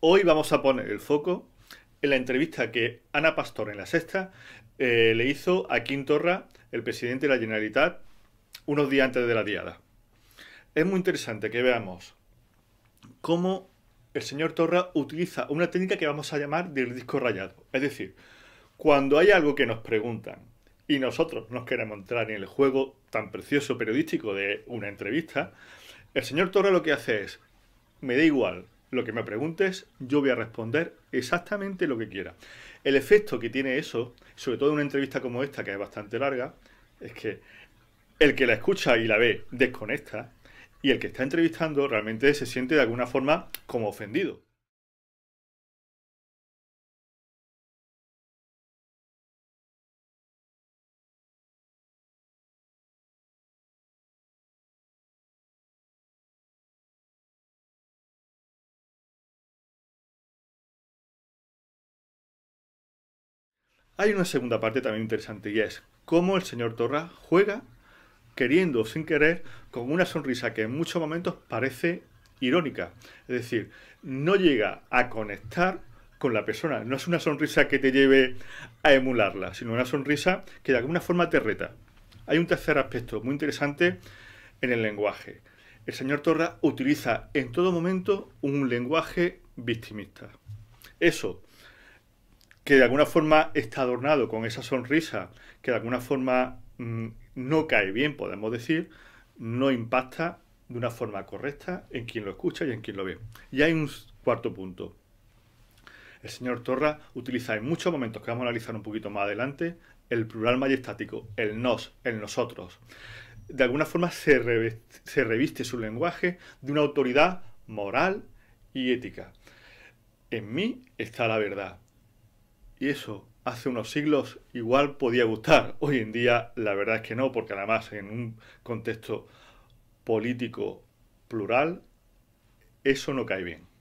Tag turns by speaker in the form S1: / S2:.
S1: Hoy vamos a poner el foco en la entrevista que Ana Pastor en la sexta eh, le hizo a Torra, el presidente de la Generalitat, unos días antes de la diada. Es muy interesante que veamos cómo el señor Torra utiliza una técnica que vamos a llamar del disco rayado. Es decir, cuando hay algo que nos preguntan y nosotros nos queremos entrar en el juego tan precioso periodístico de una entrevista, el señor Torra lo que hace es, me da igual, lo que me preguntes, yo voy a responder exactamente lo que quiera. El efecto que tiene eso, sobre todo en una entrevista como esta, que es bastante larga, es que el que la escucha y la ve desconecta y el que está entrevistando realmente se siente de alguna forma como ofendido. Hay una segunda parte también interesante y es cómo el señor Torra juega, queriendo o sin querer, con una sonrisa que en muchos momentos parece irónica. Es decir, no llega a conectar con la persona. No es una sonrisa que te lleve a emularla, sino una sonrisa que de alguna forma te reta. Hay un tercer aspecto muy interesante en el lenguaje. El señor Torra utiliza en todo momento un lenguaje victimista. Eso que de alguna forma está adornado con esa sonrisa que de alguna forma mm, no cae bien, podemos decir, no impacta de una forma correcta en quien lo escucha y en quien lo ve. Y hay un cuarto punto. El señor Torra utiliza en muchos momentos, que vamos a analizar un poquito más adelante, el plural majestático, el nos, el nosotros. De alguna forma se reviste su lenguaje de una autoridad moral y ética. En mí está la verdad y eso, hace unos siglos igual podía gustar. Hoy en día la verdad es que no, porque además en un contexto político plural, eso no cae bien.